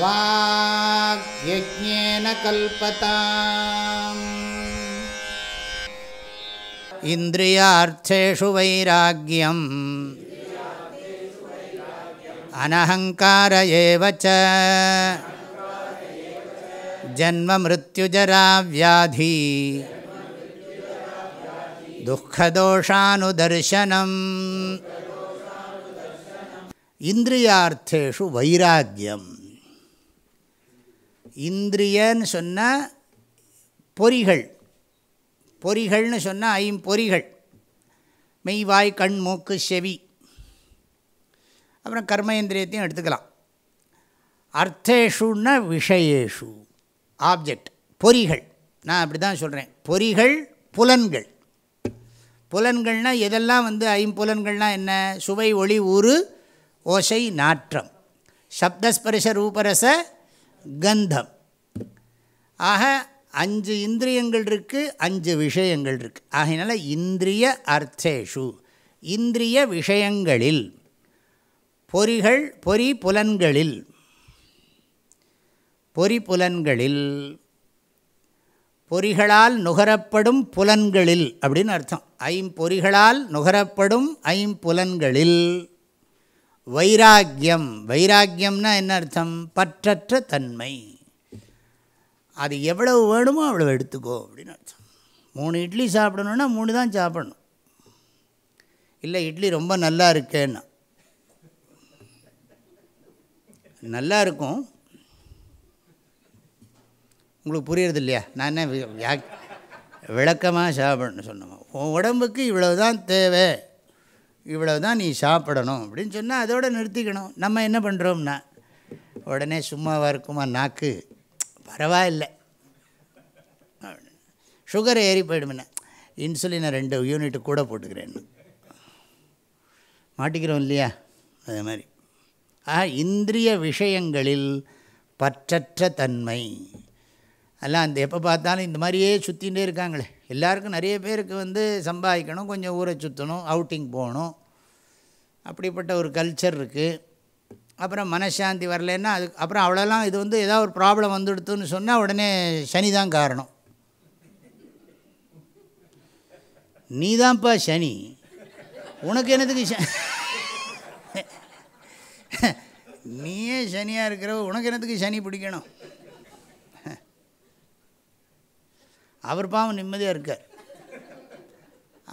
வாக்யஜேன கல்பதாம் இந்திரியார்த்தேஷு வைராக்கியம் அனஹங்கார ஏவச்ச ஜன்மமிருத்யுஜராவியாதி துக்கதோஷானுதர்சனம் இந்திரியார்த்தேஷு வைராக்கியம் இந்திரியன்னு சொன்னால் பொறிகள் பொறிகள்னு சொன்னால் ஐம்பொறிகள் மெய்வாய் கண் மூக்கு செவி அப்புறம் கர்மேந்திரியத்தையும் எடுத்துக்கலாம் அர்த்தேஷுன்னா விஷயேஷு ஆப்ஜெக்ட் பொறிகள் நான் அப்படி தான் சொல்கிறேன் பொறிகள் புலன்கள் புலன்கள்னால் எதெல்லாம் வந்து ஐம்புலன்கள்னால் என்ன சுவை ஒளி ஊறு ஓசை நாற்றம் சப்தஸ்பரிச ரூபரச கந்தம் ஆக அஞ்சு இந்திரியங்கள் இருக்குது அஞ்சு விஷயங்கள் இருக்குது ஆகையினால இந்திரிய அர்த்தேஷு இந்திரிய விஷயங்களில் பொறிகள் பொறி புலன்களில் பொறி புலன்களில் பொறிகளால் நுகரப்படும் புலன்களில் அப்படின்னு அர்த்தம் ஐம்பொறிகளால் நுகரப்படும் ஐம்புலன்களில் வைராக்கியம் வைராக்கியம்னா என்ன அர்த்தம் பற்றற்ற தன்மை அது எவ்வளவு வேணுமோ அவ்வளோ எடுத்துக்கோ அப்படின்னு அர்த்தம் மூணு இட்லி சாப்பிடணுன்னா மூணு தான் சாப்பிடணும் இல்லை இட்லி ரொம்ப நல்லா இருக்கேன்னா நல்லா இருக்கும் உங்களுக்கு புரியறது இல்லையா நான் என்ன விளக்கமாக சாப்பிடணும் சொன்னோம் உன் உடம்புக்கு இவ்வளோ தான் தேவை இவ்வளோ தான் நீ சாப்பிடணும் அப்படின்னு சொன்னால் அதோடு நிறுத்திக்கணும் நம்ம என்ன பண்ணுறோம்னா உடனே சும்மாவாக இருக்குமா நாக்கு பரவாயில்லை சுகர் ஏறி போயிடுமுண்ணே இன்சுலினை ரெண்டு யூனிட்டு கூட போட்டுக்கிறேன்னு மாட்டிக்கிறோம் இல்லையா அது மாதிரி ஆ இந்திரிய விஷயங்களில் பற்றற்ற தன்மை அதெல்லாம் அந்த எப்போ பார்த்தாலும் இந்த மாதிரியே சுற்றிகிட்டே இருக்காங்களே எல்லாருக்கும் நிறைய பேருக்கு வந்து சம்பாதிக்கணும் கொஞ்சம் ஊரை சுற்றணும் அவுட்டிங் போகணும் அப்படிப்பட்ட ஒரு கல்ச்சர் இருக்குது அப்புறம் மனசாந்தி வரலன்னா அது அப்புறம் அவ்வளோலாம் இது வந்து ஏதாவது ஒரு ப்ராப்ளம் வந்துடுத்துன்னு சொன்னால் உடனே சனி தான் காரணம் நீ தான்ப்பா சனி உனக்கு என்னதுக்கு ச நீயே சனியாக இருக்கிறவ உனக்கு என்னத்துக்கு சனி பிடிக்கணும் அவர் பாவம் நிம்மதியாக இருக்கார்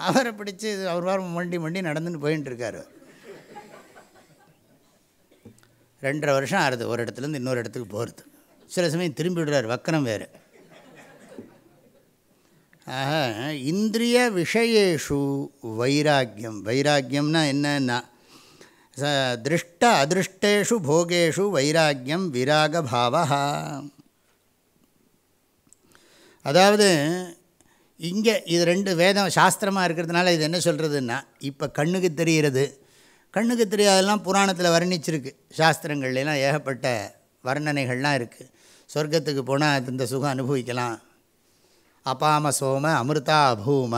அவரை பிடிச்சி அவர் வாரம் மண்டி மண்டி நடந்துன்னு போயின்ட்டு இருக்கார் ரெண்டரை வருஷம் ஆறுது ஒரு இடத்துலேருந்து இன்னொரு இடத்துக்கு போகிறது சில சமயம் திரும்பி விடுறார் வக்கரம் வேறு ஆக இந்திரிய விஷயேஷு வைராக்கியம் வைராக்கியம்னா என்னன்னா திருஷ்ட அதிருஷ்டேஷு போகேஷு வைராக்கியம் விராகபாவா அதாவது இங்கே இது ரெண்டு வேதம் சாஸ்திரமாக இருக்கிறதுனால இது என்ன சொல்கிறதுன்னா இப்போ கண்ணுக்கு தெரிகிறது கண்ணுக்கு தெரியாதெல்லாம் புராணத்தில் வர்ணிச்சிருக்கு சாஸ்திரங்கள்லாம் ஏகப்பட்ட வர்ணனைகள்லாம் இருக்குது சொர்க்கத்துக்கு போனால் இந்த சுகம் அனுபவிக்கலாம் அபாம சோம அமிர்தா அபூம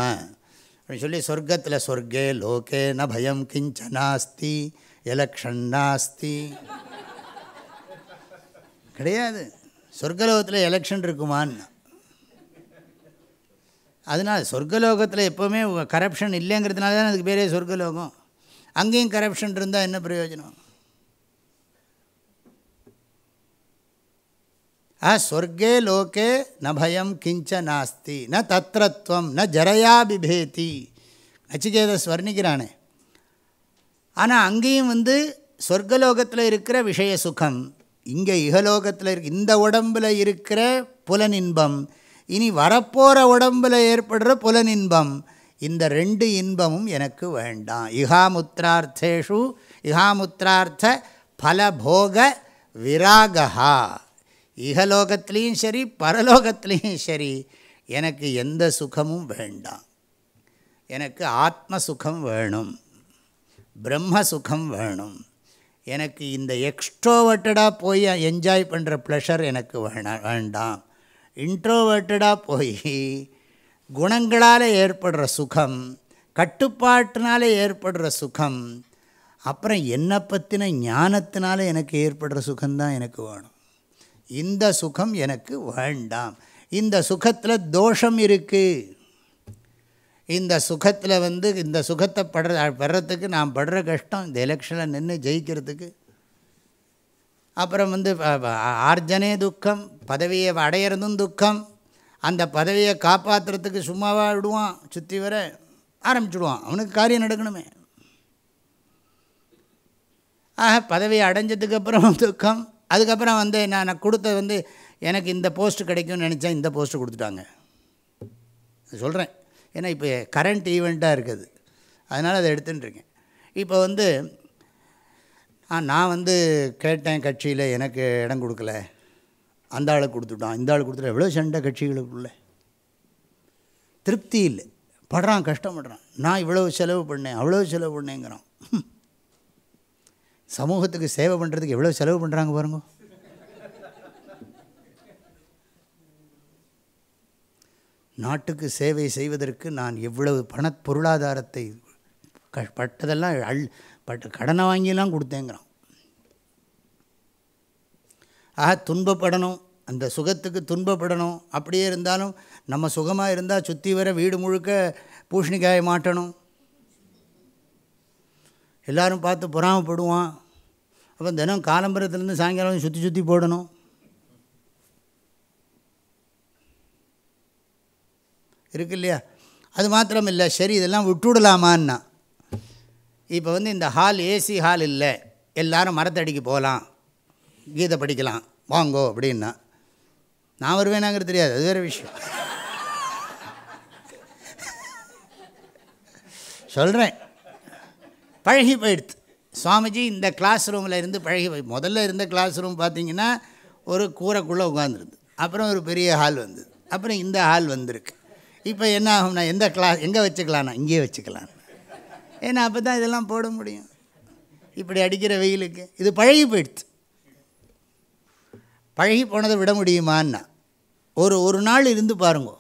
அப்படின்னு சொல்லி சொர்க்கத்தில் சொர்க்கே லோகே ந பயம் கிஞ்சனாஸ்தி எலக்ஷன் நாஸ்தி கிடையாது சொர்க்கலோகத்தில் எலெக்ஷன் இருக்குமான்னு அதனால் சொர்க்கலோகத்தில் எப்போவுமே கரப்ஷன் இல்லைங்கிறதுனால தான் அதுக்கு பேரே சொர்க்கலோகம் அங்கேயும் கரப்ஷன் இருந்தால் என்ன பிரயோஜனம் ஆ சொர்க்கே லோகே நபயம் கிஞ்ச நாஸ்தி ந தத்திரத்துவம் ந ஜரையா பிபேதி நச்சிகேத ஸ்வர்ணிக்கிறானே ஆனால் அங்கேயும் வந்து சொர்க்கலோகத்தில் இருக்கிற விஷய சுகம் இங்கே இகலோகத்தில் இருக்க இந்த உடம்பில் இருக்கிற புலனின்பம் இனி வரப்போகிற உடம்பில் ஏற்படுற புலனின்பம் இந்த ரெண்டு இன்பமும் எனக்கு வேண்டாம் இகாமுத்திரார்த்தேஷு இகாமுத்திரார்த்த பலபோக விராகா இகலோகத்திலையும் சரி பரலோகத்திலையும் சரி எனக்கு எந்த சுகமும் வேண்டாம் எனக்கு ஆத்ம சுகம் வேணும் பிரம்ம சுகம் வேணும் எனக்கு இந்த எக்ஸ்ட்ரோவர்ட்டடாக போய் என்ஜாய் பண்ணுற ப்ளஷர் எனக்கு வேண வேண்டாம் இன்ட்ரோவர்ட்டடாக போய் குணங்களால் ஏற்படுற சுகம் கட்டுப்பாட்டினால ஏற்படுற சுகம் அப்புறம் என்னை பற்றின ஞானத்தினால எனக்கு ஏற்படுற சுகம்தான் எனக்கு வேணும் இந்த சுகம் எனக்கு வேண்டாம் இந்த சுகத்தில் தோஷம் இருக்குது இந்த சுகத்தில் வந்து இந்த சுகத்தை படுற படுறதுக்கு நான் படுற கஷ்டம் இந்த எலெக்ஷனில் நின்று ஜெயிக்கிறதுக்கு அப்புறம் வந்து ஆர்ஜனே துக்கம் பதவியை அடையிறதும் துக்கம் அந்த பதவியை காப்பாற்றுறதுக்கு சும்மாவா விடுவான் சுற்றி வர ஆரம்பிச்சுடுவான் அவனுக்கு காரியம் நடக்கணுமே ஆக பதவியை அடைஞ்சதுக்கப்புறம் துக்கம் அதுக்கப்புறம் வந்து நான் கொடுத்த வந்து எனக்கு இந்த போஸ்ட்டு கிடைக்கும்னு நினச்சேன் இந்த போஸ்ட்டு கொடுத்துட்டாங்க சொல்கிறேன் ஏன்னா இப்போ கரண்ட் ஈவெண்ட்டாக இருக்குது அதனால் அதை எடுத்துட்டுருக்கேன் இப்போ வந்து நான் வந்து கேட்டேன் கட்சியில் எனக்கு இடம் கொடுக்கல அந்த ஆளுக்கு கொடுத்துட்டான் இந்த ஆளுக்கு கொடுத்துட்டா எவ்வளோ சண்டை கட்சிகளுக்குள்ள திருப்தி இல்லை படுறான் கஷ்டப்படுறான் நான் இவ்வளோ செலவு பண்ணேன் அவ்வளோ செலவு பண்ணேங்கிறான் சமூகத்துக்கு சேவை பண்ணுறதுக்கு எவ்வளோ செலவு பண்ணுறாங்க பாருங்க நாட்டுக்கு சேவை செய்வதற்கு நான் எவ்வளவு பண பொருளாதாரத்தை கஷ்டப்பட்டதெல்லாம் அள் பட்டு கடனை வாங்கியெல்லாம் கொடுத்தேங்கிறான் ஆக துன்பப்படணும் அந்த சுகத்துக்கு துன்பப்படணும் அப்படியே இருந்தாலும் நம்ம சுகமாக இருந்தால் சுற்றி வர வீடு முழுக்க பூஷணிக்காயை மாட்டணும் எல்லோரும் பார்த்து பொறாமப்படுவான் அப்போ தினம் காலம்பரத்துலேருந்து சாயங்காலம் சுற்றி சுற்றி போடணும் இருக்கு இல்லையா அது மாத்திரம் இல்லை சரி இதெல்லாம் விட்டுவிடலாமான்னா இப்போ வந்து இந்த ஹால் ஏசி ஹால் இல்லை எல்லோரும் மரத்தடிக்கு போகலாம் கீதை படிக்கலாம் வாங்கோ அப்படின்னா நான் வருவேனாங்கிறது தெரியாது அது வேறு விஷயம் சொல்கிறேன் பழகி போயிடுத்து சுவாமிஜி இந்த கிளாஸ் ரூமில் இருந்து பழகி போய் முதல்ல இருந்த கிளாஸ் ரூம் பார்த்திங்கன்னா ஒரு கூரைக்குள்ளே உட்காந்துருந்து அப்புறம் ஒரு பெரிய ஹால் வந்தது அப்புறம் இந்த ஹால் வந்திருக்கு இப்போ என்ன ஆகும்னா எந்த கிளாஸ் எங்கே வச்சுக்கலாம்னா இங்கேயே வச்சுக்கலாம் ஏன்னா அப்போ தான் இதெல்லாம் போட முடியும் இப்படி அடிக்கிற வெயிலுக்கு இது பழகி போயிடுச்சு பழகி போனதை விட முடியுமான்னா ஒரு ஒரு நாள் இருந்து பாருங்க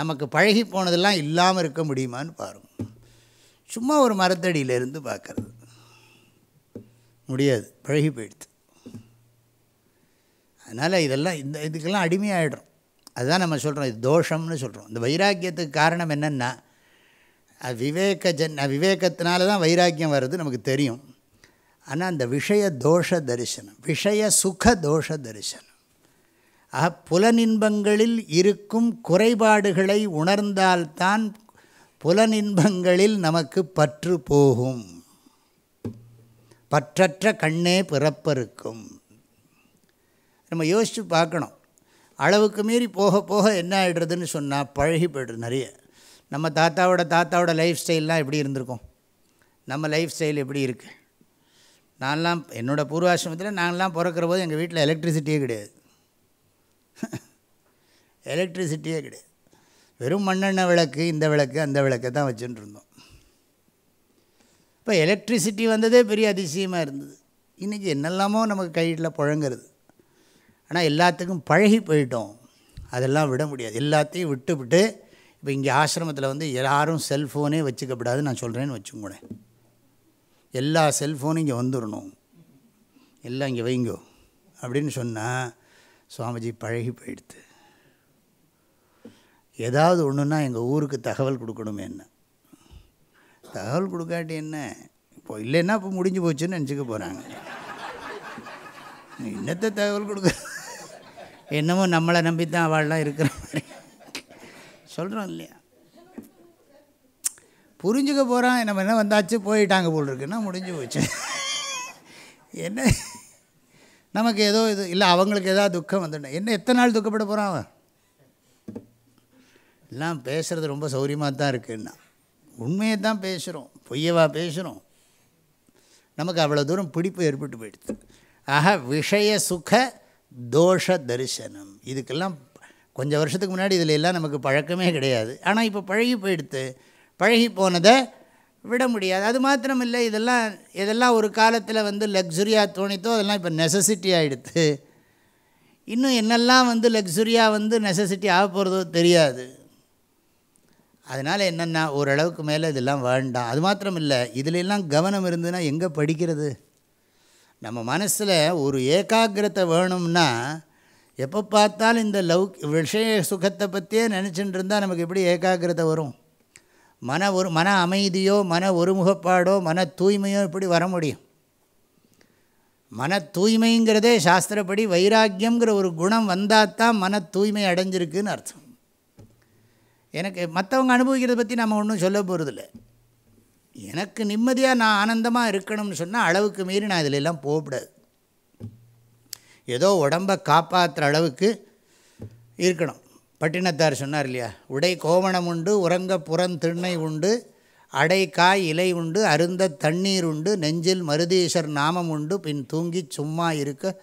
நமக்கு பழகி போனதெல்லாம் இல்லாமல் இருக்க முடியுமான்னு பாருங்க சும்மா ஒரு மரத்தடியில் இருந்து பார்க்குறது முடியாது பழகி போயிடுச்சு அதனால் இதெல்லாம் இந்த இதுக்கெல்லாம் அடிமையாகிடும் அதுதான் நம்ம சொல்கிறோம் இது தோஷம்னு சொல்கிறோம் இந்த வைராக்கியத்துக்கு காரணம் என்னென்னா விவேக ஜன் விவேகத்தினால தான் வைராக்கியம் வர்றது நமக்கு தெரியும் ஆனால் அந்த விஷய தோஷ தரிசனம் விஷய சுக தோஷ தரிசனம் ஆக புலனின்பங்களில் இருக்கும் குறைபாடுகளை உணர்ந்தால்தான் புலநின்பங்களில் நமக்கு பற்று போகும் பற்றற்ற கண்ணே பிறப்பிருக்கும் நம்ம யோசித்து பார்க்கணும் அளவுக்கு மீறி போக போக என்ன ஆகிடுறதுன்னு சொன்னால் பழகி போய்டுறது நிறைய நம்ம தாத்தாவோட தாத்தாவோட லைஃப் ஸ்டைல்லாம் எப்படி இருந்திருக்கும் நம்ம லைஃப் ஸ்டைல் எப்படி இருக்குது நான்லாம் என்னோடய பூர்வாசிரமத்தில் நாங்களாம் பிறக்கிற போது எங்கள் வீட்டில் எலக்ட்ரிசிட்டியே கிடையாது எலக்ட்ரிசிட்டியே கிடையாது வெறும் மண்ணெண்ணெய் விளக்கு இந்த விளக்கு அந்த விளக்கை தான் வச்சுட்டு இருந்தோம் இப்போ எலக்ட்ரிசிட்டி வந்ததே பெரிய அதிசயமாக இருந்தது இன்றைக்கி என்னெல்லாமோ நமக்கு கையில் புழங்கிறது ஆனால் எல்லாத்துக்கும் பழகி போயிட்டோம் அதெல்லாம் விட முடியாது எல்லாத்தையும் விட்டுவிட்டு இப்போ இங்கே ஆசிரமத்தில் வந்து யாரும் செல்ஃபோனே வச்சுக்கப்படாது நான் சொல்கிறேன்னு வச்சுக்கூடேன் எல்லா செல்ஃபோனும் இங்கே வந்துடணும் எல்லாம் இங்கே வைங்கோ அப்படின்னு சொன்னால் சுவாமிஜி பழகி போயிடுது ஏதாவது ஒன்றுன்னா எங்கள் ஊருக்கு தகவல் கொடுக்கணுமே என்ன தகவல் கொடுக்காட்டி என்ன இப்போ இல்லைன்னா இப்போ முடிஞ்சு போச்சுன்னு நினச்சிக்க போகிறாங்க இன்னத்தை தகவல் கொடுக்க என்னமோ நம்மளை நம்பி தான் அவள்லாம் இருக்கிற மாதிரி சொல்கிறோம் இல்லையா புரிஞ்சுக்க போகிறான் நம்ம என்ன வந்தாச்சு போயிட்டாங்க போல் இருக்குன்னா முடிஞ்சு போச்சு என்ன நமக்கு ஏதோ இது இல்லை அவங்களுக்கு ஏதாவது துக்கம் வந்துடும் என்ன எத்தனை நாள் துக்கப்பட போகிறான் அவன் எல்லாம் பேசுகிறது ரொம்ப சௌரியமாக தான் இருக்குன்னா உண்மையை தான் பேசுகிறோம் பொய்யவா பேசுகிறோம் நமக்கு அவ்வளோ தூரம் பிடிப்பு ஏற்பட்டு போயிடுது ஆக விஷய சுக தோஷ தரிசனம் இதுக்கெல்லாம் கொஞ்சம் வருஷத்துக்கு முன்னாடி இதில் எல்லாம் நமக்கு பழக்கமே கிடையாது ஆனால் இப்போ பழகி போயிடுத்து பழகி போனதை விட முடியாது அது மாத்திரம் இல்லை இதெல்லாம் இதெல்லாம் ஒரு காலத்தில் வந்து லக்ஸுரியாக தோணித்தோ அதெல்லாம் இப்போ நெசசிட்டி ஆகிடுத்து இன்னும் என்னெல்லாம் வந்து லக்ஸுரியாக வந்து நெசசிட்டி ஆக போகிறதோ தெரியாது அதனால் என்னென்னா ஓரளவுக்கு மேலே இதெல்லாம் வேண்டாம் அது மாத்திரம் இல்லை இதிலெல்லாம் கவனம் இருந்ததுன்னா எங்கே படிக்கிறது நம்ம மனசில் ஒரு ஏகாகிரத்தை வேணும்னா எப்போ பார்த்தாலும் இந்த லவ் விஷய சுகத்தை பற்றியே நினச்சிட்டு இருந்தால் நமக்கு எப்படி ஏகாகிரதை வரும் மன ஒரு மன அமைதியோ மன ஒருமுகப்பாடோ மன தூய்மையோ இப்படி வர முடியும் மன தூய்மைங்கிறதே சாஸ்திரப்படி வைராக்கியங்கிற ஒரு குணம் வந்தால் தான் மன தூய்மை அடைஞ்சிருக்குன்னு அர்த்தம் எனக்கு மற்றவங்க அனுபவிக்கிறத பற்றி நம்ம ஒன்றும் சொல்ல போகிறதில்ல எனக்கு நிம்மதியாக நான் ஆனந்தமாக இருக்கணும்னு சொன்னால் அளவுக்கு மீறி நான் இதிலெல்லாம் போகக்கூடாது ஏதோ உடம்பை காப்பாற்றுற அளவுக்கு இருக்கணும் பட்டினத்தார் சொன்னார் இல்லையா உடை கோவணம் உண்டு உறங்க புறம் திண்ணை உண்டு அடை காய் இலை உண்டு அருந்த தண்ணீர் உண்டு நெஞ்சில் மருதீஸ்வர் நாமம் உண்டு பின் தூங்கி சும்மா இருக்க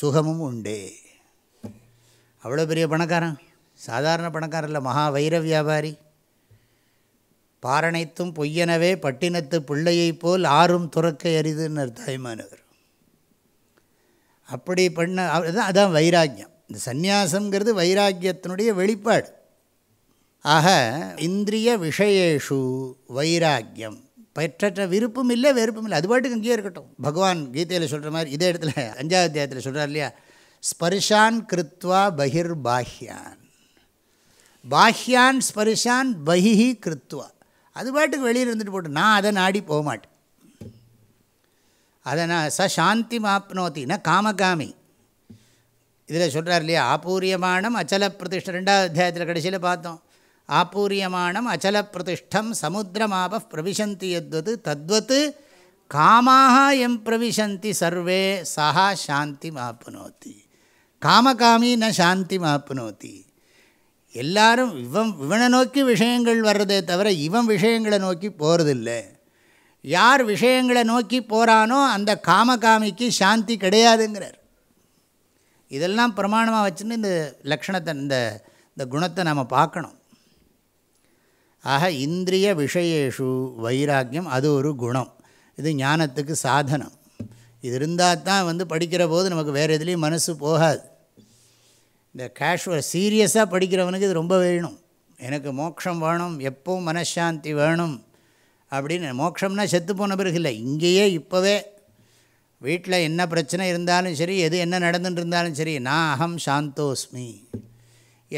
சுகமும் உண்டே அவ்வளோ பெரிய பணக்காரன் சாதாரண பணக்காரன் இல்லை மகா வைர வியாபாரி பாரணைத்தும் பொய்யனவே பட்டினத்து பிள்ளையைப் போல் ஆறும் துறக்க எரிதுன்னு தாய்மானவர் அப்படி பண்ண அதுதான் அதுதான் வைராக்கியம் இந்த சந்யாசங்கிறது வைராக்கியத்தினுடைய வெளிப்பாடு ஆக இந்திரிய விஷயேஷு வைராக்கியம் பெற்ற விருப்பம் இல்லை வெறுப்பும் இல்லை அது பாட்டுக்கு இங்கேயே இருக்கட்டும் பகவான் கீதையில் சொல்கிற மாதிரி இதே இடத்துல அஞ்சாவது அத்தியாயத்தில் சொல்கிறார் இல்லையா ஸ்பர்ஷான் கிருத்வா பகிர் பாஹ்யான் பாஹ்யான் ஸ்பர்ஷான் பகிஹி கிருத்வா அது பாட்டுக்கு வெளியில் இருந்துட்டு போட்டு நான் அதை நாடி போக மாட்டேன் அதனால் ச சாந்தி மாப்னோத்தின்னா காமகாமி இதில் சொல்கிறார் இல்லையா ஆப்பூரியமானம் அச்சல பிரதிஷ்ட ரெண்டாவது அத்தியாயத்தில் கடைசியில் பார்த்தோம் ஆப்பூரியமானம் அச்சல பிரதிஷ்டம் சமுத்திரமாப பிரவிசந்தி எத்வது தத்வத்து காமாக எம் பிரவிசந்தி சர்வே சஹா சாந்தி மாப்னோத்தி காமகாமி ந சாந்தி மாப்னோத்தி எல்லாரும் இவன் இவனை நோக்கி விஷயங்கள் வர்றதே தவிர இவன் விஷயங்களை நோக்கி போகிறதில்லை யார் விஷயங்களை நோக்கி போகிறானோ அந்த காமகாமிக்கு சாந்தி கிடையாதுங்கிறார் இதெல்லாம் பிரமாணமாக வச்சுன்னு இந்த லக்ஷணத்தை இந்த இந்த குணத்தை நம்ம பார்க்கணும் ஆக இந்திரிய விஷயேஷு வைராக்கியம் அது ஒரு குணம் இது ஞானத்துக்கு சாதனம் இது இருந்தால் தான் வந்து படிக்கிற போது நமக்கு வேறு எதுலேயும் மனசு போகாது இந்த கேஷுவல் சீரியஸாக படிக்கிறவனுக்கு இது ரொம்ப வேணும் எனக்கு மோட்சம் வேணும் எப்பவும் மனசாந்தி வேணும் அப்படின்னு மோட்சம்னா செத்து போன பிறகு இல்லை இங்கேயே இப்போவே வீட்டில் என்ன பிரச்சனை இருந்தாலும் சரி எது என்ன நடந்துட்டு இருந்தாலும் சரி நான் அகம் சாந்தோஸ்மி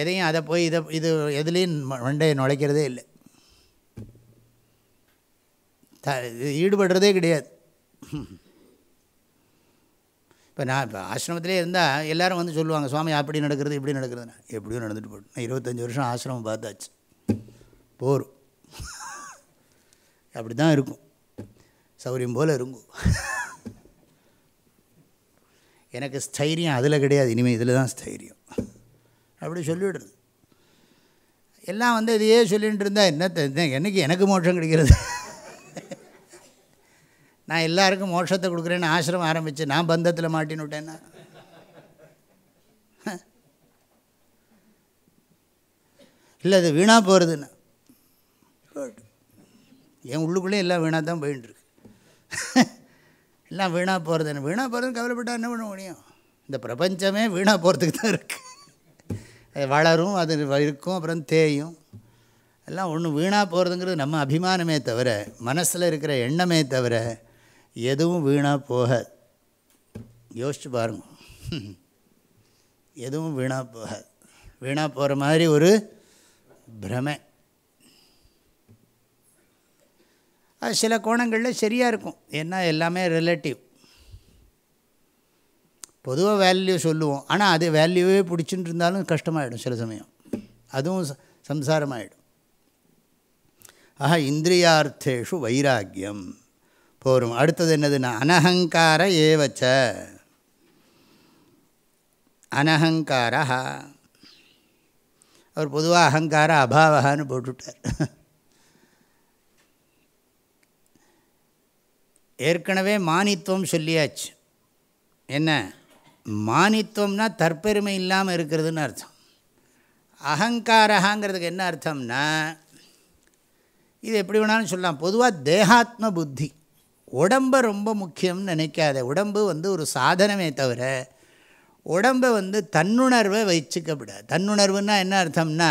எதையும் அதை போய் இதை இது எதுலேயும் மண்டையை நுழைக்கிறதே இல்லை த ஈடுபடுறதே கிடையாது இப்போ நான் இப்போ ஆசிரமத்திலே இருந்தால் எல்லோரும் வந்து சொல்லுவாங்க சுவாமி அப்படி நடக்கிறது இப்படி நடக்கிறதுனா எப்படியும் நடந்துட்டு போட்டு நான் இருபத்தஞ்சி வருஷம் ஆசிரமம் பார்த்தாச்சு போரும் அப்படி தான் இருக்கும் சௌரியம் போல் இருக்கும் எனக்கு ஸ்தைரியம் அதில் கிடையாது இனிமேல் இதில் தான் ஸ்தைரியம் அப்படி சொல்லிவிடுது எல்லாம் வந்து இதையே சொல்லிகிட்டு இருந்தால் என்ன என்னைக்கு எனக்கு மோட்சம் கிடைக்கிறது நான் எல்லாருக்கும் மோட்சத்தை கொடுக்குறேன்னு ஆசிரமம் ஆரம்பித்து நான் பந்தத்தில் மாட்டின்னு விட்டேன்னா இல்லை அது வீணாக போகிறதுன்னு என் உள்ளுக்குள்ளே எல்லாம் வீணாக தான் இருக்கு எல்லாம் வீணாக போகிறது என்ன வீணாக போகிறதுன்னு கவலைப்பட்டால் என்ன பண்ண முடியும் இந்த பிரபஞ்சமே வீணாக போகிறதுக்கு தான் இருக்குது அது வளரும் அது இருக்கும் அப்புறம் தேயும் எல்லாம் ஒன்று வீணாக போகிறதுங்கிறது நம்ம அபிமானமே தவிர மனசில் இருக்கிற எண்ணமே தவிர எதுவும் வீணாக போக யோசிச்சு பாருங்க எதுவும் வீணாக போக வீணாக போகிற மாதிரி ஒரு பிரமை அது சில கோணங்களில் சரியாக இருக்கும் ஏன்னா எல்லாமே ரிலேட்டிவ் பொதுவாக வேல்யூ சொல்லுவோம் ஆனால் அது வேல்யூவே பிடிச்சின்னு இருந்தாலும் கஷ்டமாயிடும் சில சமயம் அதுவும் சம்சாரமாயிடும் ஆஹா இந்திரியார்த்தேஷு வைராக்கியம் போரும் அடுத்தது என்னதுன்னா அனஹங்கார ஏவச்ச அனஹங்காரா அவர் பொதுவாக அகங்கார அபாவகான்னு போட்டுவிட்டார் ஏற்கனவே மானித்துவம் சொல்லியாச்சு என்ன மானித்துவம்னா தற்பெருமை இல்லாமல் இருக்கிறதுன்னு அர்த்தம் அகங்காரகாங்கிறதுக்கு என்ன அர்த்தம்னா இது எப்படி வேணாலும் சொல்லலாம் பொதுவாக தேகாத்ம புத்தி உடம்பை ரொம்ப முக்கியம்னு நினைக்காத உடம்பு வந்து ஒரு சாதனமே தவிர உடம்பை வந்து தன்னுணர்வை வச்சுக்கப்படாது தன்னுணர்வுன்னா என்ன அர்த்தம்னா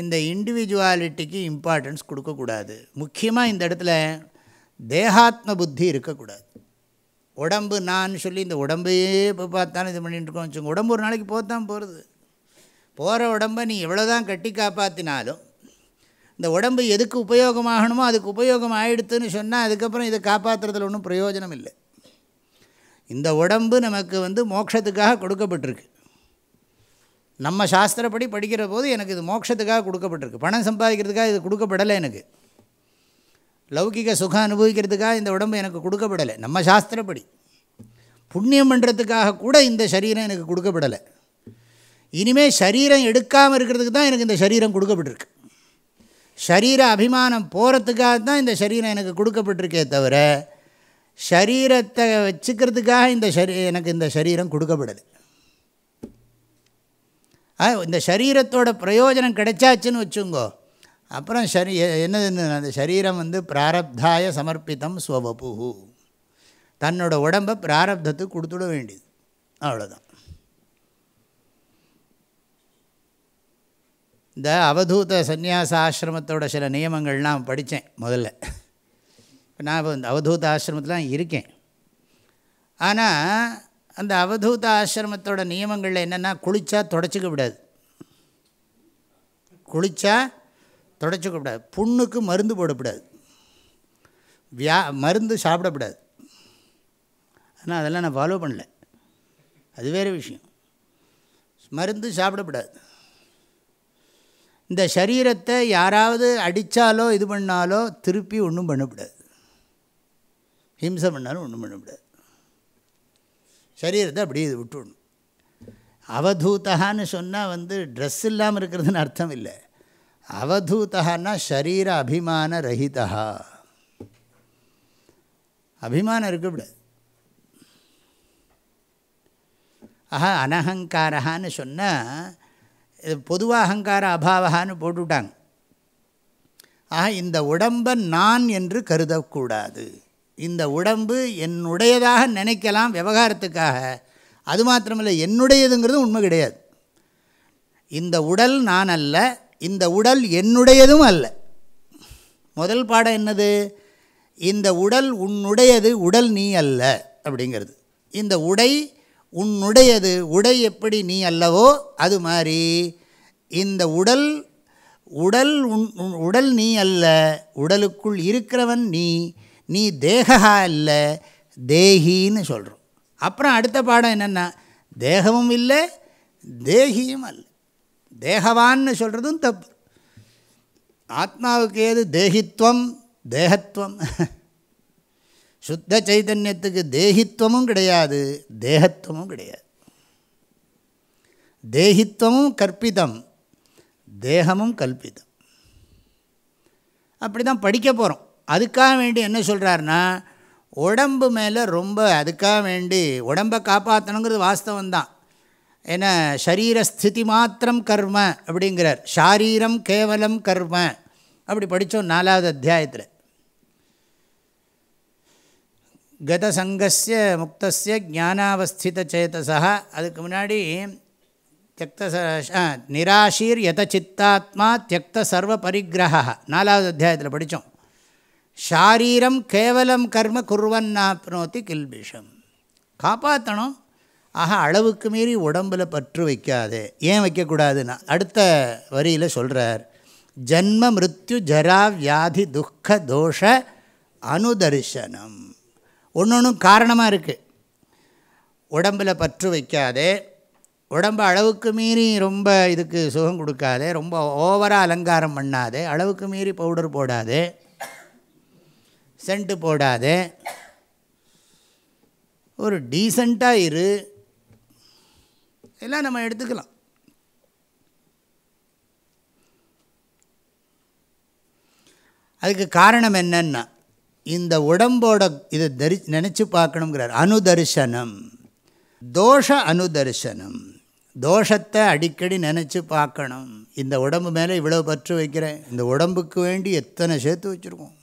இந்த இண்டிவிஜுவாலிட்டிக்கு இம்பார்ட்டன்ஸ் கொடுக்கக்கூடாது முக்கியமாக இந்த இடத்துல தேகாத்ம புத்தி இருக்கக்கூடாது உடம்பு நான் சொல்லி இந்த உடம்பையே இப்போ பார்த்தாலும் இது பண்ணிட்டுருக்கோம் வச்சுக்கோங்க உடம்பு ஒரு நாளைக்கு போத்தான் போகிறது போகிற உடம்பை நீ எவ்வளோதான் கட்டி காப்பாற்றினாலும் இந்த உடம்பு எதுக்கு உபயோகமாகணுமோ அதுக்கு உபயோகம் ஆகிடுத்துன்னு சொன்னால் அதுக்கப்புறம் இதை காப்பாற்றுறதுல ஒன்றும் பிரயோஜனம் இல்லை இந்த உடம்பு நமக்கு வந்து மோட்சத்துக்காக கொடுக்கப்பட்டிருக்கு நம்ம சாஸ்திரப்படி படிக்கிற போது எனக்கு இது மோட்சத்துக்காக கொடுக்கப்பட்டிருக்கு பணம் சம்பாதிக்கிறதுக்காக இது கொடுக்கப்படலை எனக்கு லௌகிக சுகம் அனுபவிக்கிறதுக்காக இந்த உடம்பு எனக்கு கொடுக்கப்படலை நம்ம சாஸ்திரப்படி புண்ணியம் பண்ணுறதுக்காக கூட இந்த சரீரம் எனக்கு கொடுக்கப்படலை இனிமேல் சரீரம் எடுக்காமல் இருக்கிறதுக்கு தான் எனக்கு இந்த சரீரம் கொடுக்கப்பட்டிருக்கு சரீர அபிமானம் போகிறதுக்காக தான் இந்த சரீரம் எனக்கு கொடுக்கப்பட்டிருக்கே தவிர சரீரத்தை வச்சுக்கிறதுக்காக இந்த சரீ எனக்கு இந்த சரீரம் கொடுக்கப்படலை இந்த சரீரத்தோட பிரயோஜனம் கிடைச்சாச்சுன்னு வச்சுங்கோ அப்புறம் சரி என்னது அந்த சரீரம் வந்து பிராரப்தாய சமர்ப்பித்தம் ஸ்வபபு தன்னோட உடம்பை பிராரப்தத்துக்கு கொடுத்துட வேண்டியது அவ்வளோதான் இந்த அவதூத சந்நியாச ஆசிரமத்தோட சில நியமங்கள்லாம் படித்தேன் முதல்ல நான் இப்போ இந்த அவதூத ஆசிரமத்திலாம் இருக்கேன் ஆனால் அந்த அவதூத ஆசிரமத்தோட நியமங்களில் என்னென்னா குளித்தா தொடச்சிக்க விடாது குளித்தா தொடச்சிக்கூடாது புண்ணுக்கு மருந்து போடக்கூடாது வியா மருந்து சாப்பிடக்கூடாது ஆனால் அதெல்லாம் நான் ஃபாலோ பண்ணல அது வேறு விஷயம் மருந்து சாப்பிடக்கூடாது இந்த சரீரத்தை யாராவது அடித்தாலோ இது பண்ணாலோ திருப்பி ஒன்றும் பண்ணக்கூடாது ஹிம்சை பண்ணாலும் ஒன்றும் பண்ணக்கூடாது சரீரத்தை அப்படியே இது விட்டுடணும் அவதூத்தகான்னு சொன்னால் வந்து ட்ரெஸ் இல்லாமல் இருக்கிறதுன்னு அர்த்தம் இல்லை அவதூதான்னா ஷரீர அபிமான ரஹிதா அபிமானம் இருக்கக்கூடாது ஆஹா அனகங்காரஹான்னு சொன்னால் இது பொதுவாக அகங்கார அபாவகான்னு போட்டுவிட்டாங்க ஆக இந்த உடம்பை நான் என்று கருதக்கூடாது இந்த உடம்பு என்னுடையதாக நினைக்கலாம் விவகாரத்துக்காக அது மாத்திரமில்லை என்னுடையதுங்கிறது உண்மை கிடையாது இந்த உடல் நான் அல்ல இந்த உடல் என்னுடையதும் அல்ல முதல் பாடம் என்னது இந்த உடல் உன்னுடையது உடல் நீ அல்ல அப்படிங்கிறது இந்த உடை உன்னுடையது உடை எப்படி நீ அல்லவோ அது மாதிரி இந்த உடல் உடல் உன் உடல் நீ அல்ல உடலுக்குள் இருக்கிறவன் நீ நீ தேகா அல்ல தேகின்னு சொல்கிறோம் அப்புறம் அடுத்த பாடம் என்னென்னா தேகமும் இல்லை தேகியும் அல்ல தேகவான்னு சொல்கிறதும் தப்பு ஆத்மாவுக்கு ஏது தேகித்வம் தேகத்துவம் சுத்த சைதன்யத்துக்கு தேகித்வமும் கிடையாது தேகத்துவமும் கிடையாது தேகித்வமும் கற்பிதம் தேகமும் கல்பிதம் அப்படி தான் படிக்க போகிறோம் அதுக்காக வேண்டி என்ன சொல்கிறாருன்னா உடம்பு மேலே ரொம்ப அதுக்காக வேண்டி உடம்பை காப்பாற்றணுங்கிறது வாஸ்தவம் தான் ஏன்னா ஷரீரஸ்திதி மாத்திரம் கர்ம அப்படிங்கிறார் ஷாரீரம் கேவலம் கர்ம அப்படி படித்தோம் நாலாவது அத்தியாயத்தில் கதசங்கசிய முக்தசிய ஜானாவஸ்தித சேதசா அதுக்கு முன்னாடி தியக்த நிராஷீர் யத சித்தாத்மா தியக்த சர்வ பரிகிரகா நாலாவது அத்தியாயத்தில் படித்தோம் ஷாரீரம் கேவலம் கர்ம குருவன் குர்வன்னாப்னோத்தி கில்பிஷம் காப்பாற்றணும் ஆக அளவுக்கு மீறி உடம்பில் பற்று வைக்காதே ஏன் வைக்கக்கூடாதுன்னா அடுத்த வரியில் சொல்கிறார் ஜன்ம மிருத்யு ஜரா வியாதி துக்க தோஷ அனுதர்சனம் ஒன்று ஒன்றும் காரணமாக இருக்குது உடம்பில் பற்று வைக்காதே உடம்பு அளவுக்கு மீறி ரொம்ப இதுக்கு சுகம் கொடுக்காதே ரொம்ப ஓவராக அலங்காரம் பண்ணாதே அளவுக்கு மீறி பவுடர் போடாதே சென்ட்டு போடாதே ஒரு டீசண்டாக இரு எல்லாம் நம்ம எடுத்துக்கலாம் அதுக்கு காரணம் என்னன்னா இந்த உடம்போட இதை தரி நினச்சி பார்க்கணுங்கிறார் அனுதர்சனம் தோஷ அனுதர்சனம் தோஷத்தை அடிக்கடி நினச்சி பார்க்கணும் இந்த உடம்பு மேலே இவ்வளோ பற்று வைக்கிறேன் இந்த உடம்புக்கு வேண்டி எத்தனை சேர்த்து வச்சுருக்கோம்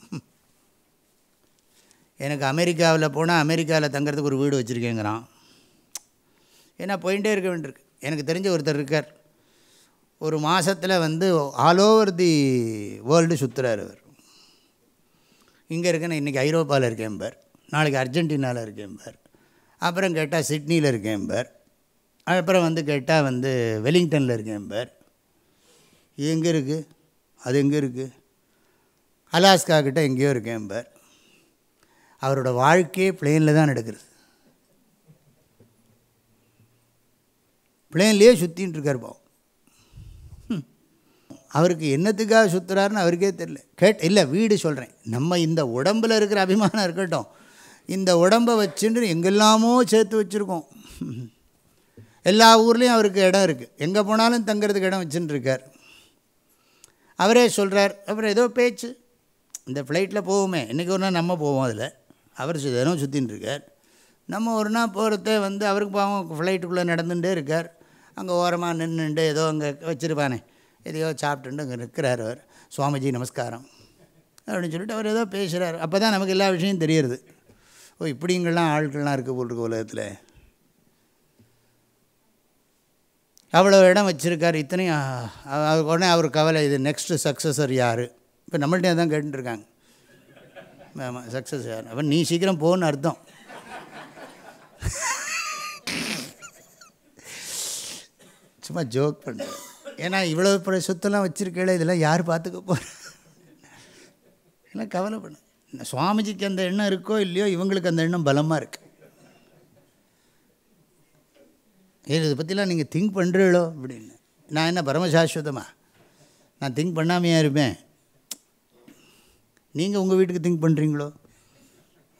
எனக்கு அமெரிக்காவில் போனால் அமெரிக்காவில் தங்கிறதுக்கு ஒரு வீடு வச்சுருக்கேங்கிறான் ஏன்னா போயிட்டே இருக்க வேண்டியிருக்கு எனக்கு தெரிஞ்ச ஒருத்தர் இருக்கார் ஒரு மாதத்தில் வந்து ஆல் ஓவர் தி வேர்ல்டு சுற்றுறார் அவர் இங்கே இருக்கேன் இன்றைக்கி ஐரோப்பாவில் பார் நாளைக்கு அர்ஜென்டினாவில் பார் அப்புறம் கேட்டால் சிட்னியில் பார் அப்புறம் வந்து கேட்டால் வந்து வெலிங்டனில் இருக்கேன்பார் இது எங்கே இருக்குது அது எங்கே இருக்குது அலாஸ்கா கிட்டே எங்கேயோ பார் அவரோட வாழ்க்கையே பிளெயினில் தான் நடக்கிறது பிளேன்லேயே சுற்றின்ட்டு இருக்கார் பாவம் அவருக்கு என்னத்துக்காக சுற்றுறாருன்னு அவருக்கே தெரில கேட் இல்லை வீடு சொல்கிறேன் நம்ம இந்த உடம்பில் இருக்கிற அபிமானம் இருக்கட்டும் இந்த உடம்பை வச்சுன்னு எங்கெல்லாமோ சேர்த்து வச்சுருக்கோம் எல்லா ஊர்லேயும் அவருக்கு இடம் இருக்குது எங்கே போனாலும் தங்கிறதுக்கு இடம் வச்சுட்டுருக்கார் அவரே சொல்கிறார் அப்புறம் ஏதோ பேச்சு இந்த ஃப்ளைட்டில் போவோமே இன்றைக்கி ஒரு நாள் நம்ம போவோம் அதில் அவர் தினம் சுற்றின்னு இருக்கார் நம்ம ஒரு நாள் போகிறத வந்து அவருக்கு பாவம் ஃப்ளைட்டுக்குள்ளே நடந்துகிட்டே இருக்கார் அங்கே ஓரமாக நின்றுண்டு ஏதோ அங்கே வச்சுருப்பானே எதையோ சாப்பிட்டுண்டு அங்கே நிற்கிறார் அவர் சுவாமிஜி நமஸ்காரம் அப்படின்னு சொல்லிட்டு அவர் ஏதோ பேசுகிறார் அப்போ தான் நமக்கு எல்லா விஷயம் தெரியறது ஓ இப்படிங்கள்லாம் ஆட்கள்லாம் இருக்குது போல் இருக்குது உலகத்தில் அவ்வளோ இடம் வச்சுருக்கார் இத்தனையும் அவர் உடனே அவர் கவலை இது நெக்ஸ்ட்டு சக்ஸஸர் யார் இப்போ நம்மள்கிட்ட தான் கேட்டுருக்காங்க ஆமாம் சக்ஸஸ் யார் அப்போ நீ சீக்கிரம் போகணுன்னு அர்த்தம் சும்மா ஜோக் பண்ணுறேன் ஏன்னா இவ்வளோ பிற சொத்தெல்லாம் வச்சுருக்கல இதெல்லாம் யார் பார்த்துக்க போகிறேன் எல்லாம் கவலைப்படும் சுவாமிஜிக்கு அந்த எண்ணம் இருக்கோ இல்லையோ இவங்களுக்கு அந்த எண்ணம் பலமாக இருக்குது ஏன் இதை பற்றிலாம் நீங்கள் திங்க் பண்ணுறீங்களோ அப்படின்னு நான் என்ன பரமசாஸ்வதமாக நான் திங்க் பண்ணாமையாக இருப்பேன் நீங்கள் உங்கள் வீட்டுக்கு திங்க் பண்ணுறீங்களோ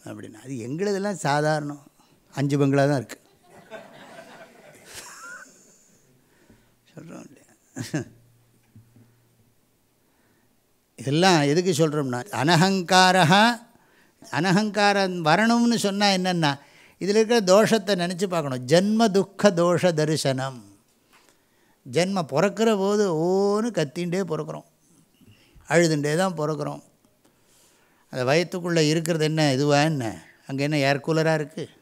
அப்படின்னா அது எங்களதெல்லாம் சாதாரணம் அஞ்சு பங்களா தான் இருக்குது சொல்கிறோம் இல்லையா இதெல்லாம் எதுக்கு சொல்கிறோம்னா அனகங்காரா அனகங்காரம் வரணும்னு சொன்னால் என்னென்னா இதில் இருக்கிற தோஷத்தை நினச்சி பார்க்கணும் ஜென்ம துக்க தோஷ தரிசனம் ஜென்ம பிறக்கிற போது ஓன்னு கத்தின்ண்டே பிறக்கிறோம் அழுதுண்டே தான் பிறக்கிறோம் அந்த வயத்துக்குள்ளே இருக்கிறது என்ன இதுவா என்ன அங்கே என்ன ஏர் கூலராக இருக்குது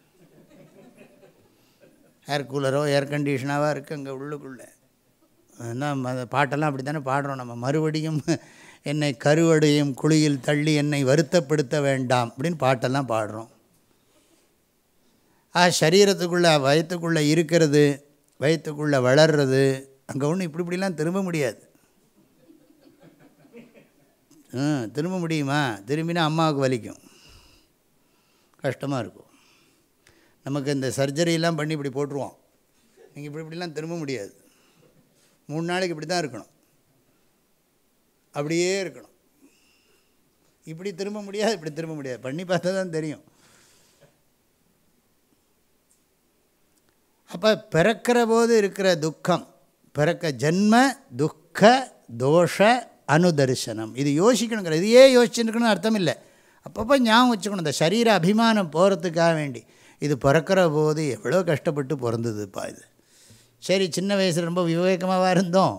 ஏர் கூலரோ ஏர் கண்டிஷனாகவாக இருக்குது அங்கே உள்ளுக்குள்ளே ம பாட்டெல்லாம் அப்படி தானே பாடுறோம் நம்ம மறுபடியும் என்னை கருவடையும் குழியில் தள்ளி என்னை வருத்தப்படுத்த வேண்டாம் அப்படின்னு பாட்டெல்லாம் பாடுறோம் ஆ சரீரத்துக்குள்ளே வயத்துக்குள்ளே இருக்கிறது வயத்துக்குள்ளே வளர்றது அங்கே ஒன்றும் இப்படி இப்படிலாம் திரும்ப முடியாது திரும்ப முடியுமா திரும்பினா அம்மாவுக்கு வலிக்கும் கஷ்டமாக இருக்கும் நமக்கு இந்த சர்ஜரியெல்லாம் பண்ணி இப்படி போட்டுருவோம் நீங்கள் இப்படி இப்படிலாம் திரும்ப முடியாது மூணு நாளைக்கு இப்படி தான் இருக்கணும் அப்படியே இருக்கணும் இப்படி திரும்ப முடியாது இப்படி திரும்ப முடியாது பண்ணி பார்த்தா தான் தெரியும் அப்போ பிறக்கிற போது இருக்கிற துக்கம் பிறக்க ஜென்ம துக்க தோஷ அனுதர்சனம் இது யோசிக்கணுங்கிற இதையே யோசிச்சுருக்கணும்னு அர்த்தம் இல்லை அப்பப்போ ஞாபகம் வச்சுக்கணும் இந்த சரீர அபிமானம் போகிறதுக்காக வேண்டி இது பிறக்கிற போது எவ்வளோ கஷ்டப்பட்டு பிறந்ததுப்பா இது சரி சின்ன வயசில் ரொம்ப விவேகமாகவாக இருந்தோம்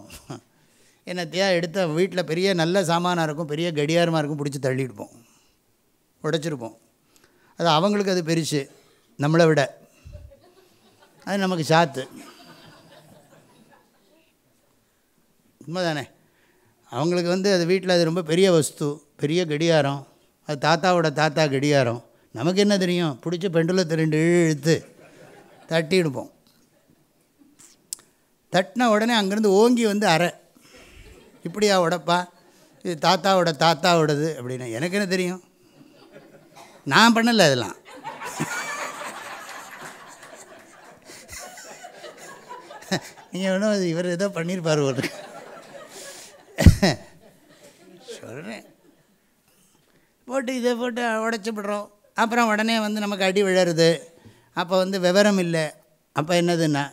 என்னத்தையா எடுத்த வீட்டில் பெரிய நல்ல சாமானாக இருக்கும் பெரிய கடியாரமாக இருக்கும் பிடிச்சி தள்ளிவிடுப்போம் உடைச்சிருப்போம் அது அவங்களுக்கு அது பெருசு நம்மளை விட அது நமக்கு சாத்து உண்மை தானே அவங்களுக்கு வந்து அது வீட்டில் அது ரொம்ப பெரிய வஸ்து பெரிய கடியாரம் அது தாத்தாவோட தாத்தா கடியாரம் நமக்கு என்ன தெரியும் பிடிச்ச பெண்டுலத்தை ரெண்டு இழுத்து தட்டிவிடுப்போம் தட்டின உடனே அங்கேருந்து ஓங்கி வந்து அரை இப்படியா உடப்பா இது தாத்தாவோட தாத்தாவோடது அப்படின்னு எனக்கு என்ன தெரியும் நான் பண்ணலை இதெல்லாம் நீங்கள் வேணும் இவர் ஏதோ பண்ணியிருப்பார் ஒரு சொல்கிறேன் போட்டு இதை போட்டு உடச்சி விடுறோம் அப்புறம் உடனே வந்து நமக்கு அடி விழருது அப்போ வந்து விவரம் இல்லை அப்போ என்னதுன்னா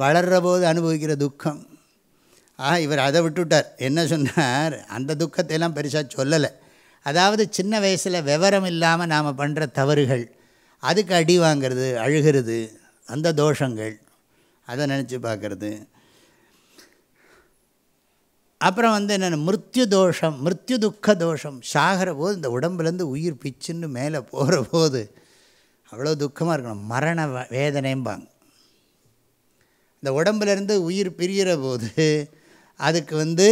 வளர்கிற போது அனுபவிக்கிற துக்கம் ஆ இவர் அதை விட்டுவிட்டார் என்ன சொன்னார் அந்த துக்கத்தையெல்லாம் பெருசாக சொல்லலை அதாவது சின்ன வயசில் விவரம் இல்லாமல் நாம் பண்ணுற தவறுகள் அதுக்கு அடி வாங்கிறது அழுகிறது அந்த தோஷங்கள் அதை நினச்சி பார்க்குறது அப்புறம் வந்து என்னென்ன மிருத்யு தோஷம் மிருத்யு துக்க தோஷம் சாகிற போது இந்த உடம்புலேருந்து உயிர் பிச்சுன்னு மேலே போகிற போது அவ்வளோ துக்கமாக இருக்கணும் மரண வேதனைம்பாங்க இந்த உடம்புலேருந்து உயிர் பிரிகிற போது அதுக்கு வந்து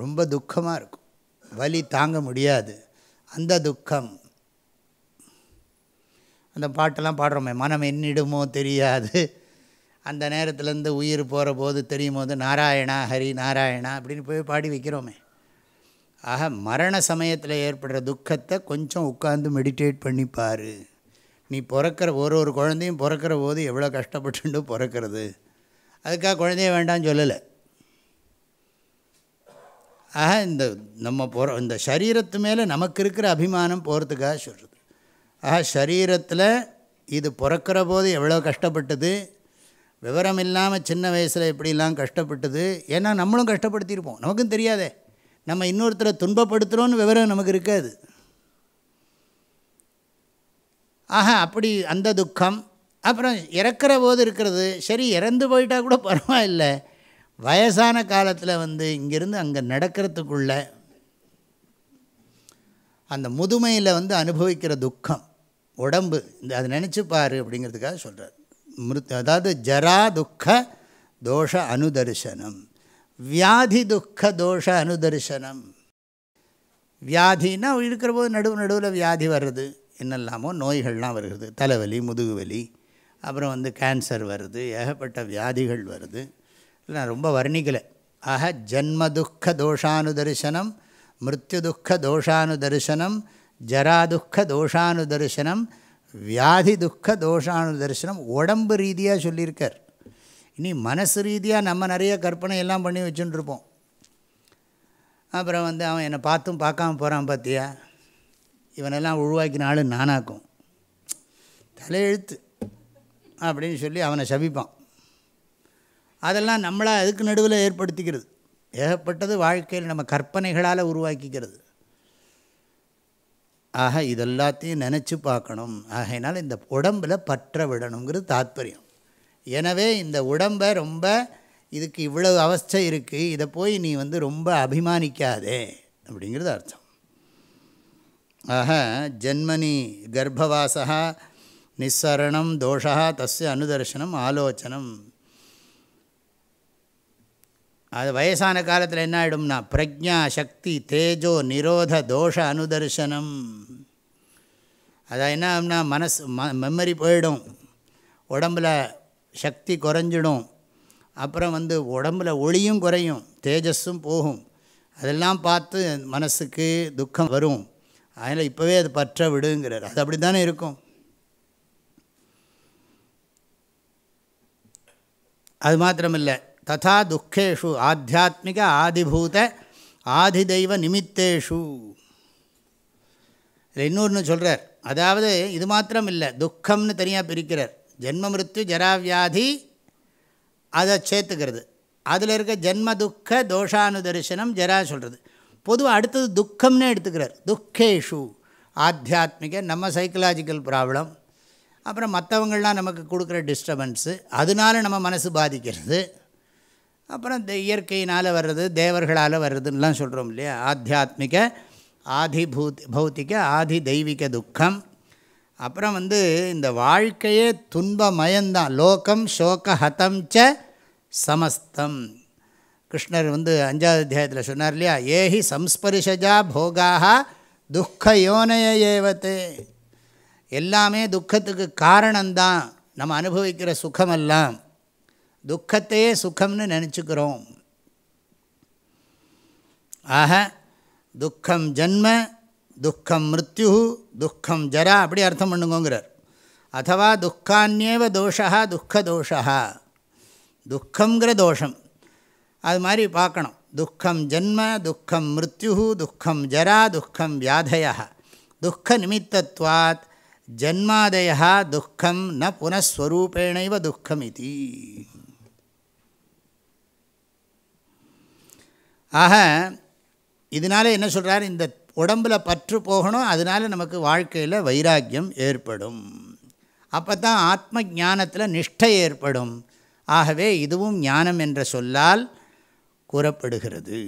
ரொம்ப துக்கமாக இருக்கும் வலி தாங்க முடியாது அந்த துக்கம் அந்த பாட்டெல்லாம் பாடுறோமே மனம் என்னிடுமோ தெரியாது அந்த நேரத்துலேருந்து உயிர் போகிற போது தெரியும் போது நாராயணா ஹரி நாராயணா அப்படின்னு போய் பாடி வைக்கிறோமே ஆக மரண சமயத்தில் ஏற்படுற துக்கத்தை கொஞ்சம் உட்காந்து மெடிடேட் பண்ணிப்பார் நீ பிறக்கிற ஒரு ஒரு குழந்தையும் பிறக்கிற போது எவ்வளோ கஷ்டப்பட்டு பிறக்கிறது அதுக்காக குழந்தைய வேண்டாம்னு சொல்லலை ஆக இந்த நம்ம போகிற இந்த சரீரத்து மேலே நமக்கு இருக்கிற அபிமானம் போகிறதுக்காக சொல்கிறது ஆக சரீரத்தில் இது பிறக்கிற போது எவ்வளோ கஷ்டப்பட்டது விவரம் இல்லாமல் சின்ன வயசில் எப்படிலாம் கஷ்டப்பட்டது ஏன்னா நம்மளும் கஷ்டப்படுத்தியிருப்போம் நமக்கும் தெரியாதே நம்ம இன்னொருத்தரை துன்பப்படுத்துகிறோன்னு விவரம் நமக்கு இருக்காது ஆக அப்படி அந்த துக்கம் அப்புறம் இறக்குற போது இருக்கிறது சரி இறந்து போயிட்டால் கூட பரவாயில்லை வயசான காலத்தில் வந்து இங்கேருந்து அங்கே நடக்கிறதுக்குள்ள அந்த முதுமையில் வந்து அனுபவிக்கிற துக்கம் உடம்பு இந்த அதை நினச்சி பாரு அப்படிங்கிறதுக்காக சொல்கிறார் மிருத் அதாவது ஜரா துக்க தோஷ அனுதர்சனம் வியாதி துக்க தோஷ அனுதர்சனம் வியாதின்னா இருக்கிற போது நடுவு நடுவில் வியாதி வர்றது என்னெல்லாமோ நோய்கள்லாம் வருகிறது தலைவலி முதுகுவலி அப்புறம் வந்து கேன்சர் வருது ஏகப்பட்ட வியாதிகள் வருது நான் ரொம்ப வர்ணிக்கலை ஆக ஜன்மதுக்க தோஷானுதர்சனம் மிருத்யுதுக்க தரிசனம் ஜராதுக்க தரிசனம் வியாதி துக்க தோஷானு தரிசனம் உடம்பு ரீதியாக சொல்லியிருக்கார் இனி மனசு ரீதியாக நம்ம நிறைய கற்பனை எல்லாம் பண்ணி வச்சுட்டுருப்போம் அப்புறம் வந்து அவன் என்னை பார்த்தும் பார்க்காம போகிறான் பார்த்தியா இவனெல்லாம் உருவாக்கினாலும் நானாக்கும் தலையெழுத்து அப்படின்னு சொல்லி அவனை சபிப்பான் அதெல்லாம் நம்மளாக அதுக்கு நடுவில் ஏற்படுத்திக்கிறது ஏகப்பட்டது வாழ்க்கையில் நம்ம கற்பனைகளால் உருவாக்கிக்கிறது ஆக இதெல்லாத்தையும் நினச்சி பார்க்கணும் ஆகையினால் இந்த உடம்பில் பற்ற விடணுங்கிறது தாத்பரியம் எனவே இந்த உடம்பை ரொம்ப இதுக்கு இவ்வளவு அவஸ்தை இருக்குது இதை போய் நீ வந்து ரொம்ப அபிமானிக்காதே அப்படிங்கிறது அர்த்தம் ஆக ஜென்மனி கர்ப்பவாசகா நிஸ்ஸரணம் தோஷா தஸ்ய அனுதர்சனம் ஆலோச்சனம் அது வயசான காலத்தில் என்ன ஆகிடும்னா பிரஜா சக்தி தேஜோ நிரோத தோஷ அனுதர்சனம் அது என்ன ஆகும்னா மனசு ம மெமரி போயிடும் உடம்பில் சக்தி குறைஞ்சிடும் அப்புறம் வந்து உடம்பில் ஒளியும் குறையும் தேஜஸும் போகும் அதெல்லாம் பார்த்து மனசுக்கு துக்கம் வரும் அதனால் இப்போவே அது பற்ற விடுங்கிறார் அது அப்படி தானே இருக்கும் அது மாத்திரமில்லை ததா துக்கேஷு ஆத்தியாத்மிக ஆதிபூத ஆதிதெய்வ நிமித்தேஷு இதில் இன்னொன்று சொல்கிறார் அதாவது இது மாத்திரம் இல்லை துக்கம்னு தனியாக பிரிக்கிறார் ஜென்ம மிருத்யு ஜராவியாதி அதை சேர்த்துக்கிறது அதில் இருக்க ஜென்ம துக்க தரிசனம் ஜரா சொல்கிறது பொதுவாக அடுத்தது துக்கம்னு எடுத்துக்கிறார் துக்கேஷு ஆத்தியாத்மிக நம்ம சைக்கலாஜிக்கல் ப்ராப்ளம் அப்புறம் மற்றவங்கள்லாம் நமக்கு கொடுக்குற டிஸ்டபன்ஸு அதனால நம்ம மனசு பாதிக்கிறது அப்புறம் இயற்கையினால் வர்றது தேவர்களால் வர்றதுன்னெலாம் சொல்கிறோம் இல்லையா ஆத்தியாத்மிக ஆதி பூத் பௌத்திக ஆதி தெய்வீக துக்கம் அப்புறம் வந்து இந்த வாழ்க்கையே துன்பமயந்தான் லோகம் சோக ஹதம் ச சமஸ்தம் கிருஷ்ணர் வந்து அஞ்சாவது அத்தியாயத்தில் சொன்னார் இல்லையா ஏஹி சம்ஸ்பரிஷஜா போகாக துக்க யோனையேவத்தை எல்லாமே துக்கத்துக்கு காரணம்தான் நம்ம அனுபவிக்கிற சுகமெல்லாம் துக்கத்தையே சுகம்னு நினச்சிக்கிறோம் ஆக துக்கம் ஜன்ம துக்கம் மிருத்யு துக்கம் ஜரா அப்படி அர்த்தம் பண்ணுங்கிறார் அதுவா துக்கான்யேவ தோஷா துக்க தோஷா துக்கங்கிற தோஷம் அது மாதிரி பார்க்கணும் துக்கம் ஜென்ம துக்கம் மிருத்யு துக்கம் ஜரா துக்கம் வியாதய துக்க நிமித்தத்வாத் ஜன்மாதயா துக்கம் ந புனஸ்வரூபேணைவ துக்கம் இது ஆக இதனால் என்ன சொல்கிறார் இந்த உடம்பில் பற்று போகணும் அதனால் நமக்கு வாழ்க்கையில் வைராக்கியம் ஏற்படும் அப்போ தான் ஆத்ம ஞானத்தில் நிஷ்டை ஏற்படும் ஆகவே இதுவும் ஞானம் என்ற சொல்லால் கூறப்படுகிறது